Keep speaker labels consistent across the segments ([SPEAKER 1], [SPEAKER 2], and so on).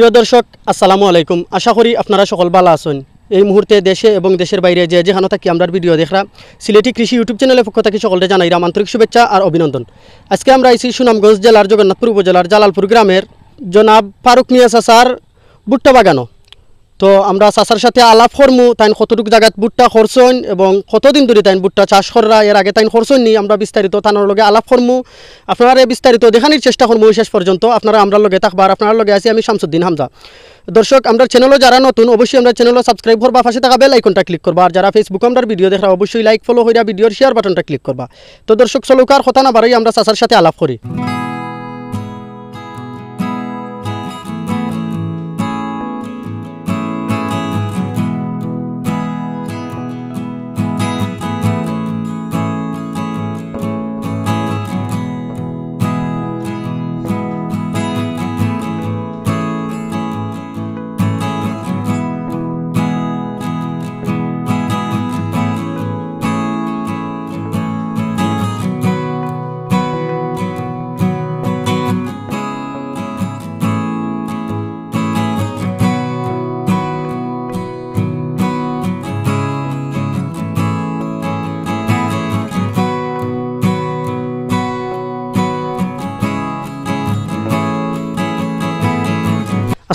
[SPEAKER 1] প্রিয় দর্শক আসসালামু আলাইকুম আশা করি আপনারা সকল ভালো আছেন এই মুহূর্তে দেশে এবং দেশের বাইরে যে যেখানে থাকি আমরা ভিডিও দেখরা সিলেটি কৃষি ইউটিউব চ্যানেলের পক্ষ থেকে সকলকে জানাইরাম আন্তরিক শুভেচ্ছা আর অভিনন্দন আজকে আমরা এসেছি সুনামগঞ্জ জেলার জগন্নাথপুর উপজেলার জালালপুর গ্রামের জনাব ফারুক মিয়া সাসার ভুট্টা বাগানো তো আমরা চাষার সাথে আলাপ করমু তাইন কতটুক জায়গায় বুট্টা খরচইন এবং কতদিন ধরে তাইন বুট্টা চাষ করা এর আগে তাইন খরচইন নি আমরা বিস্তারিত তানোর লগে আলাপ করমু আপনারা বিস্তারিত দেখানির চেষ্টা করমু শেষ পর্যন্ত আপনারা আমরা লগে থাকবার আপনার লগে আছি আমি শামসুদ্দিন হামজা দর্শক আমরা চ্যানেলও যারা নতুন অবশ্যই আমরা চ্যানেলও সাবস্ক্রাইব করবা পাশে থাকা বেল আইকনটা ক্লিক করবা আর যারা ফেসবুক আমরা ভিডিও দেখা অবশ্যই লাইক ফলো হইয়া ভিডিওর শেয়ার বাটনটা ক্লিক করবা তো দর্শক চলুকার কথা না বারাই আমরা চাষার সাথে আলাপ করি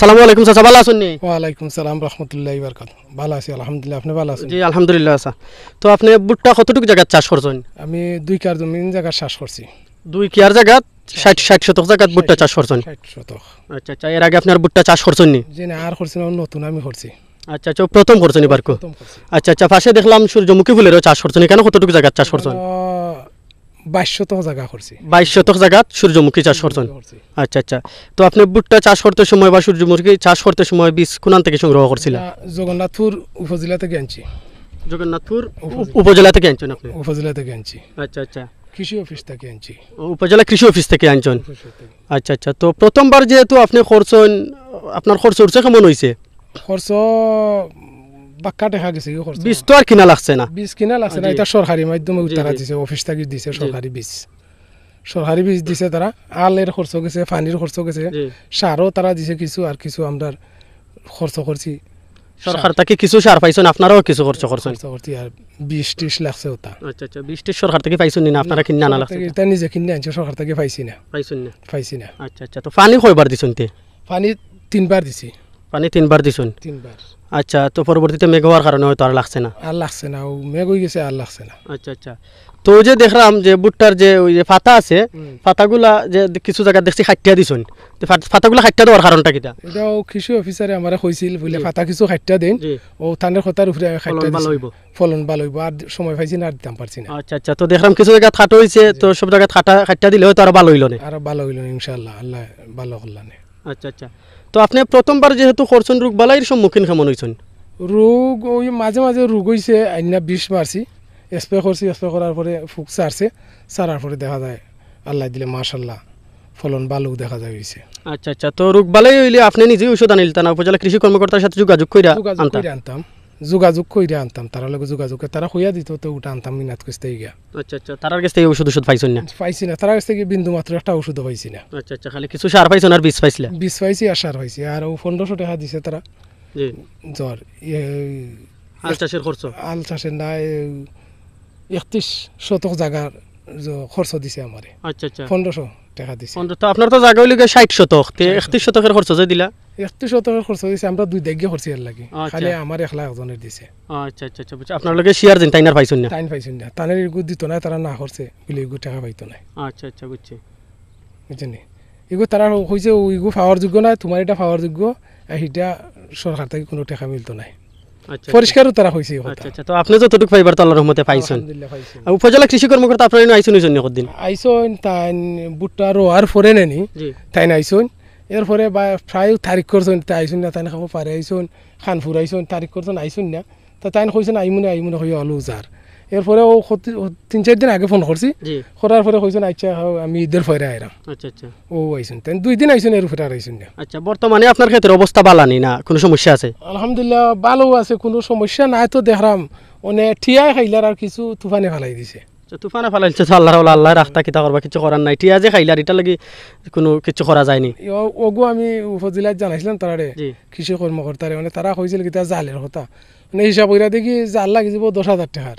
[SPEAKER 2] আসসালামু আলাইকুম চাচা ভালো আছেন ওয়ালাইকুম সালাম রহমতুল্লাহ বারকাত ভালো আছি আলহামদুলিল্লাহ আপনি ভালো আছেন জি
[SPEAKER 1] আলহামদুলিল্লাহ আচ্ছা তো আপনি
[SPEAKER 2] ভুট্টা কতটুকু জায়গা চাষ করছেন আমি দুই কার জমিন জায়গা চাষ করছি
[SPEAKER 1] দুই কেয়ার জায়গা ষাট ষাট শতক জায়গা ভুট্টা চাষ করছেন
[SPEAKER 2] শতক আচ্ছা আচ্ছা এর আগে আপনি আর ভুট্টা চাষ করছেন নি জি আর করছি না নতুন আমি করছি
[SPEAKER 1] আচ্ছা আচ্ছা প্রথম করছেন এবার আচ্ছা আচ্ছা পাশে দেখলাম সূর্যমুখী ফুলেরও চাষ করছেন কেন কতটুকু জায়গা চাষ করছেন বাইশ শতক বাইশ শতক সূর্যমুখী চাষ আচ্ছা আচ্ছা তো আপনি ভুট্টা চাষ করতে সময় বা সূর্যমুখী চাষ করতে সময় বীজ থেকে সংগ্রহ
[SPEAKER 2] উপজেলা থেকে আনছি উপজেলা থেকে আনছেন আপনি উপজেলা থেকে আচ্ছা আচ্ছা কৃষি অফিস থেকে
[SPEAKER 1] আনছি উপজেলা কৃষি অফিস থেকে আনছেন আচ্ছা আচ্ছা তো প্রথমবার যেহেতু আপনি খরচ আপনার খরচ উঠছে কেমন হয়েছে
[SPEAKER 2] খরচ বাক্কা দেখা গেছে কি খরচ বীজ তো আর কিনা লাগছে না বীজ কিনা লাগছে না এটা সরকারি মাধ্যমে উত্তরা দিছে অফিস থেকে দিছে সরকারি বীজ সরকারি বীজ দিছে তারা আলের খরচ গেছে পানির খরচ গেছে সারও তারা দিছে কিছু আর কিছু আমরা খরচ করছি সরকার থেকে কিছু সার পাইছেন আপনারাও কিছু খরচ করছেন
[SPEAKER 1] আর বিশ ত্রিশ লাগছে ওটা আচ্ছা আচ্ছা বিশ ত্রিশ সরকার থেকে পাইছেন না আপনারা কিনে আনা লাগছে এটা
[SPEAKER 2] নিজে কিনে আনছে সরকার থেকে পাইছি না পাইছেন না পাইছি না আচ্ছা আচ্ছা তো পানি কয়বার দিছেন তে পানি
[SPEAKER 1] তিনবার দিছি পানি তিনবার দিছেন তিনবার আচ্ছা তো পরবর্তীতে মেঘ হওয়ার কারণে হয়তো আর লাগছে না
[SPEAKER 2] আর লাগছে না ও মেঘ হয়ে গেছে আর লাগছে না আচ্ছা আচ্ছা
[SPEAKER 1] তো ওই যে দেখলাম যে ভুট্টার যে ওই যে পাতা আছে পাতাগুলা যে কিছু জায়গা দেখছি খাটিয়া দিছুন পাতাগুলা খাটিয়া দেওয়ার কারণটা কিটা
[SPEAKER 2] এটা ও কৃষি অফিসারে আমার হয়েছিল বলে পাতা কিছু খাটিয়া দেন ও থানের কথার উপরে খাটিয়া ভালো হইব ফলন ভালো হইব আর সময় পাইছি না আর দিতাম পারছি না আচ্ছা আচ্ছা তো দেখলাম কিছু জায়গা খাটো
[SPEAKER 1] হয়েছে তো সব জায়গা খাটা খাটিয়া দিলে হয়তো আরো ভালো হইল না
[SPEAKER 2] আরো ভালো হইল ইনশাল্লাহ আল্লাহ ভালো করলানে আচ্ছা আচ্ছা
[SPEAKER 1] তো আপনি প্রথমবার যেহেতু করছেন রোগ বালাইয়ের সম্মুখীন কেমন হয়েছেন
[SPEAKER 2] রোগ ওই মাঝে মাঝে রোগ হয়েছে আইনা বিষ মারছি স্প্রে করছি স্প্রে করার পরে ফুক সারছে সারার পরে দেখা যায় আল্লাহ দিলে মার্শাল্লাহ ফলন ভালো দেখা যায় হয়েছে
[SPEAKER 1] আচ্ছা আচ্ছা তো রোগ বালাই হইলে আপনি নিজেই ওষুধ আনিলতাম উপজেলা কৃষি কর্মকর্তার সাথে যোগাযোগ করে
[SPEAKER 2] আনতাম যোগাযোগ করে আনতাম তারা লগে যোগাযোগ তারা হইয়া দিত তো ওটা আনতাম মিনাত আচ্ছা, আচ্ছা, কাছ থেকে গিয়া আচ্ছা আচ্ছা তারার কাছ থেকে ওষুধ ওষুধ পাইছেন না পাইছি না তারার কাছ থেকে বিন্দু মাত্র একটা ওষুধ পাইছি না আচ্ছা আচ্ছা খালি কিছু সার পাইছেন আর বিষ পাইছিল বিষ পাইছি আর সার পাইছি আর ও পনেরোশো টাকা দিছে তারা জ্বর আল চাষের খরচ আল চাষের না একত্রিশ শতক জায়গার খরচ দিছে আমার
[SPEAKER 1] আচ্ছা আচ্ছা পনেরোশো টাকা দিছি আপনার তো জায়গা হইলে শতক হ্যাঁ। শতকের খরচ দিলা
[SPEAKER 2] একত্রিশ শতকের খরচ আমরা দুই খরচ এর লাগে আচ্ছা। খালি আমার লাখ জনের দিছে
[SPEAKER 1] আচ্ছা আচ্ছা আচ্ছা আপনার লগে শেয়ার দিন তাইনার পাইছেন না তাইন
[SPEAKER 2] পাইছেন না তানের এগুলো দিত না তারা না খরচে বলে টাকা পাইতো না
[SPEAKER 1] আচ্ছা আচ্ছা বুঝছি
[SPEAKER 2] তারা পাওয়ার যোগ্য না তোমার এটা পাওয়ার যোগ্য আর সরকার থেকে কোনো টাকা মিলতো নাই আচ্ছা, পরিষ্কারও আচ্ছা। তারা হয়েছে আচ্ছা
[SPEAKER 1] আচ্ছা তো আপনি যতটুকু পাইবার তো আল্লাহর রহমতে পাইছেন আর উপজেলা কৃষি কর্মকর্তা আপনার আইসুন ওই জন্য কদিন
[SPEAKER 2] আইসন তাই বুটটা রোয়ার পরে নেনি তাই আইসন এরপরে বা প্রায় তারিখ করছেন তাই আইসুন না তাই খাবো পারে আইসন খান ফুরাইছুন তারিখ করছেন আইসুন না তো তাই কইছেন আইমুনে আইমুনে হয়ে হলো যার এরপরে ও তিন চার দিন আগে ফোন করছি করার পরে কইছেন আচ্ছা আমি ঈদের ফয়রা আইরাম আচ্ছা আচ্ছা ও আইছেন তেন দুই দিন আইছেন এর উপরে আর আইছেন না আচ্ছা বর্তমানে
[SPEAKER 1] আপনার ক্ষেত্রে অবস্থা ভালো নেই না কোনো সমস্যা আছে
[SPEAKER 2] আলহামদুলিল্লাহ ভালো আছে কোনো সমস্যা নাই তো দেখলাম মানে ঠিয়াই খাইলার আর কিছু তুফানে ফেলাই দিছে
[SPEAKER 1] আচ্ছা, তুফানে ফেলাইছে আল্লাহ আল্লাহ রাখতা কিতা করবা কিছু করার নাই ঠিয়া যে খাইলার এটা লাগি কোনো কিছু করা যায়নি
[SPEAKER 2] ওগো আমি উপজেলায় জানাইছিলাম তারারে কৃষি কর্মকর্তারে মানে তারা কইছিল কিতা জালের কথা মানে হিসাব কইরা দেখি জাল লাগি যাব দশ হাজার টাকার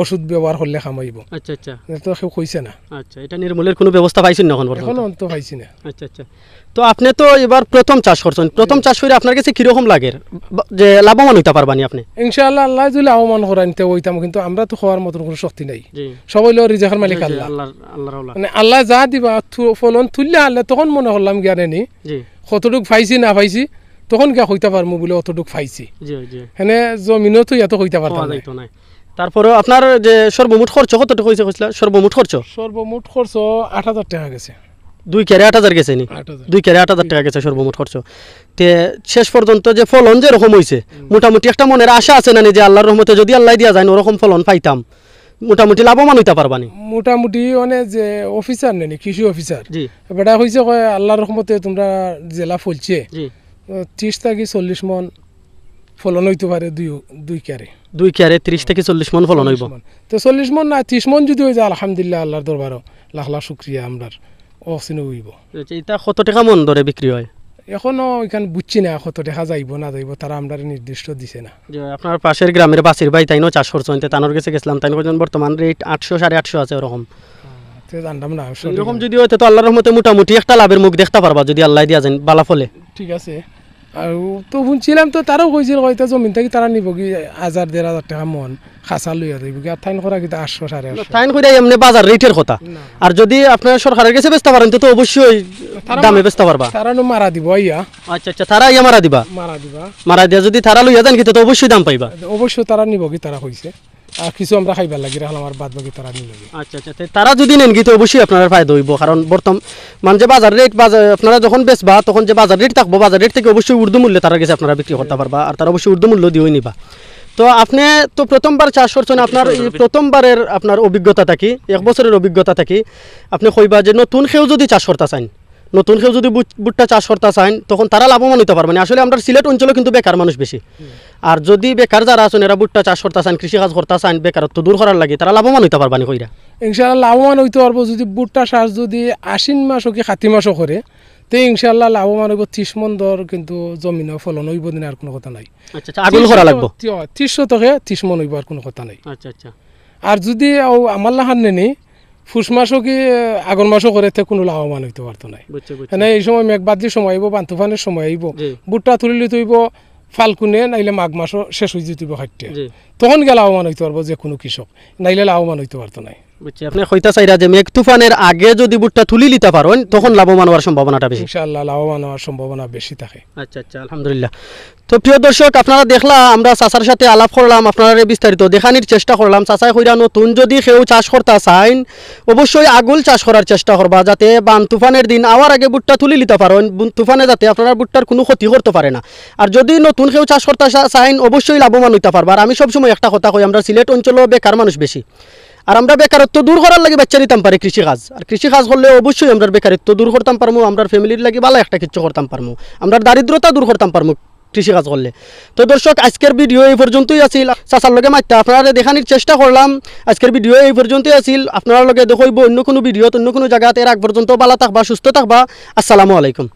[SPEAKER 2] ওষুধ ব্যবহার করলে খামাইব আচ্ছা আচ্ছা তো কইছে না আচ্ছা
[SPEAKER 1] এটা নির্মূলের কোনো ব্যবস্থা পাইছেন না এখন
[SPEAKER 2] অন্ত পাইছি না আচ্ছা আচ্ছা
[SPEAKER 1] তো আপনি তো এবার প্রথম চাষ করছেন প্রথম চাষ করে আপনার কাছে কিরকম লাগে
[SPEAKER 2] যে লাভবান হইতে পারবানি আপনি ইনশাআল্লাহ আল্লাহ যদি লাভবান আহমান করাইতে হইতাম কিন্তু আমরা তো খাওয়ার মতন কোনো শক্তি নাই সবাই লোক রিজাকের মালিক আল্লাহ মানে আল্লাহ যা দিবা ফলন তুললে আল্লাহ তখন মনে করলাম জ্ঞানে নি কতটুক ফাইছি না ফাইছি তখন কে হইতে পারবো বলে অতটুক ফাইছি হ্যাঁ জমিনও তো ইয়াতো হইতে পারতাম না তারপরে আপনার যে
[SPEAKER 1] সর্বমোট খরচ টাকা হয়েছে কইছিল সর্বমোট খরচ
[SPEAKER 2] সর্বমোট খরচ আট হাজার টাকা গেছে
[SPEAKER 1] দুই ক্যারে আট হাজার গেছে নি দুই ক্যারে আট হাজার টাকা গেছে সর্বমোট খরচ তে শেষ পর্যন্ত যে ফলন যেরকম হয়েছে মোটামুটি একটা মনের আশা আছে না যে আল্লাহর রহমতে যদি আল্লাহ দিয়া যায় ওরকম ফলন পাইতাম মোটামুটি লাভবান হইতে পারবানি
[SPEAKER 2] মোটামুটি মানে যে অফিসার নেনি কৃষি অফিসার বেটা হয়েছে আল্লাহর রহমতে তোমরা জেলা ফলছে ত্রিশ থেকে চল্লিশ মন ফলন হইতে পারে দুই দুই ক্যারে
[SPEAKER 1] দুই ক্যারে ত্রিশ থেকে চল্লিশ মন ফলন হইব
[SPEAKER 2] তো চল্লিশ মন না ত্রিশ মন যদি হয়ে যায় আলহামদুলিল্লাহ আল্লাহর দরবারও লাখ লাখ শুক্রিয়া আমরার অসিনে উইব
[SPEAKER 1] আচ্ছা, এটা কত টাকা মন ধরে বিক্রি হয়
[SPEAKER 2] এখনও এখানে বুঝছি না কত দেখা যাইব না যাইব তারা আমরা নির্দিষ্ট দিছে না আপনার
[SPEAKER 1] পাশের গ্রামের বাসির ভাই তাইনও চাষ করছেন তানোর কাছে গেছিলাম তাই পর্যন্ত বর্তমান রেট আটশো সাড়ে আটশো আছে ওরকম
[SPEAKER 2] হ্যাঁ, জানতাম না এরকম
[SPEAKER 1] যদি হয় তো আল্লাহর মতে মোটামুটি একটা লাভের মুখ দেখতে পারবা যদি আল্লাহ দিয়া যান বালা ফলে
[SPEAKER 2] ঠিক আছে আৰু তো শুনছিলাম তো তাৰো কৈছিল কয় জমিন থাকি নিব কি হাজাৰ ডেৰ হাজাৰ টকা মন খাঁচা লৈ আহিবগি আর টাইন করা কিন্তু আটশো সাড়ে টাইন করে এমনি বাজার রেটের কথা
[SPEAKER 1] আর যদি আপনার সরকারের কাছে বেচতে পারেন তো অবশ্যই
[SPEAKER 2] দামে বেচতে পারবা তারা মারা দিব ইয়া আচ্ছা আচ্ছা তারা ইয়া মারা দিবা মারা দিবা
[SPEAKER 1] মারা দিয়া যদি তারা লইয়া যান কিন্তু অবশ্যই দাম পাইবা
[SPEAKER 2] অবশ্যই তারা কি তারা কইছে কিছু আমরা খাইবার লাগি রাখলাম আর বাদ বাকি তারা নিল আচ্ছা আচ্ছা
[SPEAKER 1] তারা যদি নেন গিয়ে অবশ্যই আপনার ফায়দা হইব কারণ মানে যে বাজার রেট বাজার আপনারা যখন বেচবা তখন যে বাজার রেট থাকবো বাজার রেট থেকে অবশ্যই উর্দু মূল্যে তারা গেছে আপনারা বিক্রি করতে পারবা আর তারা অবশ্যই উর্দু মূল্য দিয়ে নিবা তো আপনি তো প্রথমবার চাষ করছেন আপনার প্রথমবারের আপনার অভিজ্ঞতা থাকি এক বছরের অভিজ্ঞতা থাকি আপনি কইবা যে নতুন খেয়েও যদি চাষ করতে চান নতুন কেউ যদি বুটটা চাষ করতে চান তখন তারা লাভবান হতে পারবেন আসলে আমরা সিলেট অঞ্চলে কিন্তু বেকার মানুষ বেশি আর যদি বেকার যারা আছেন এরা বুটটা চাষ করতে চান কৃষিকাজ করতে চান বেকারত্ব দূর করার লাগে তারা লাভবান হতে পারবানি কইরা
[SPEAKER 2] ইনশাল্লাহ লাভবান হইতে পারবো যদি বুটটা চাষ যদি আশ্বিন মাসও কি খাতি মাসও করে তে ইনশাল্লাহ লাভবান হইব ত্রিশ মন দর কিন্তু জমিনে ফলন হইব দিন আর কোনো কথা নাই
[SPEAKER 1] আচ্ছা, আচ্ছা, আগুন করা লাগবে
[SPEAKER 2] ত্রিশ শতকে ত্রিশ মন হইব আর কোনো কথা নাই আচ্ছা আচ্ছা আর যদি আমার লাহান নেনি ফুস মাসও কি আগুন মাসও করে কোনো লাভবান হইতে পারতো না মানে এই সময় মেঘবাদ্যি সময় আইব বান তুফানের সময় আইব বুটটা তুলিলে হইব ফাল্গুনে নাইলে মাঘ মাসও শেষ হয়ে যেতে হাইটে তখন গেলে লাভবান হইতে পারবো যে কোনো কৃষক নাইলে লাভবান হইতে পারতো নাই আচ্ছা,
[SPEAKER 1] আচ্ছা, আপনারা অবশ্যই আগুল চাষ করার চেষ্টা করবা যাতে বান তুফানের দিন আওয়ার আগে বুট্টা তুলি নিতে পারেন তুফানে যাতে আপনার বুটটার কোনো ক্ষতি করতে পারে না আর যদি নতুন কেউ চাষ করতে চাইন অবশ্যই লাভবান হইতে পারবা আর আমি সবসময় একটা কথা কই আমরা সিলেট অঞ্চল বেকার মানুষ বেশি আর আমরা বেকারত্ব দূর করার লাগে বাচ্চা দিতাম পারি কৃষিকাজ আর কৃষিকাজ করলে অবশ্যই আমরা বেকারত্ব দূর করতাম পারবো আমরা ফ্যামিলির লাগে ভালো একটা কিছু করতাম পারবো আমরা দারিদ্রতা দূর করতাম পারবো কাজ করলে তো দর্শক আজকের ভিডিও এই পর্যন্তই আছিল চাষার লগে মাত্র আপনারা দেখানির চেষ্টা করলাম আজকের ভিডিও এই পর্যন্তই আছিল আপনারা লগে দেখব অন্য কোনো ভিডিওত অন্য কোনো জায়গাতে এর আগ পর্যন্ত ভালো থাকবা সুস্থ থাকবা আসসালামু আলাইকুম